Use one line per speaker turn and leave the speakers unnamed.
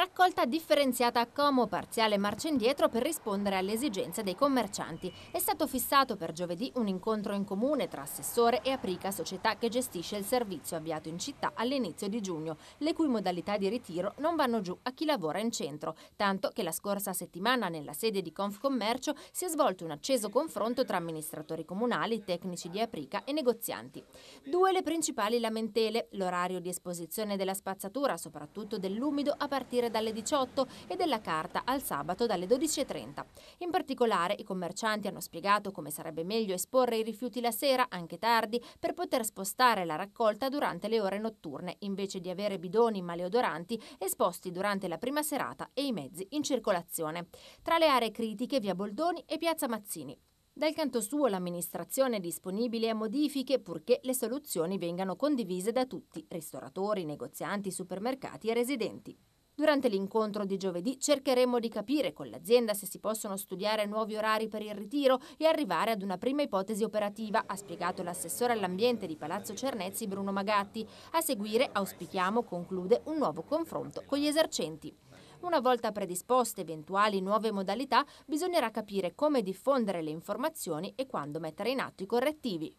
Raccolta differenziata a Como, parziale marcia indietro per rispondere alle esigenze dei commercianti. È stato fissato per giovedì un incontro in comune tra assessore e Aprica, società che gestisce il servizio avviato in città all'inizio di giugno, le cui modalità di ritiro non vanno giù a chi lavora in centro, tanto che la scorsa settimana nella sede di Confcommercio si è svolto un acceso confronto tra amministratori comunali, tecnici di Aprica e negozianti. Due le principali lamentele, l'orario di esposizione della spazzatura, soprattutto dell'umido a partire dalle 18 e della carta al sabato dalle 12.30. In particolare i commercianti hanno spiegato come sarebbe meglio esporre i rifiuti la sera, anche tardi, per poter spostare la raccolta durante le ore notturne, invece di avere bidoni maleodoranti esposti durante la prima serata e i mezzi in circolazione. Tra le aree critiche via Boldoni e piazza Mazzini. Dal canto suo l'amministrazione è disponibile a modifiche purché le soluzioni vengano condivise da tutti, ristoratori, negozianti, supermercati e residenti. Durante l'incontro di giovedì cercheremo di capire con l'azienda se si possono studiare nuovi orari per il ritiro e arrivare ad una prima ipotesi operativa, ha spiegato l'assessore all'ambiente di Palazzo Cernezzi Bruno Magatti. A seguire, auspichiamo, conclude, un nuovo confronto con gli esercenti. Una volta predisposte eventuali nuove modalità, bisognerà capire come diffondere le informazioni e quando mettere in atto i correttivi.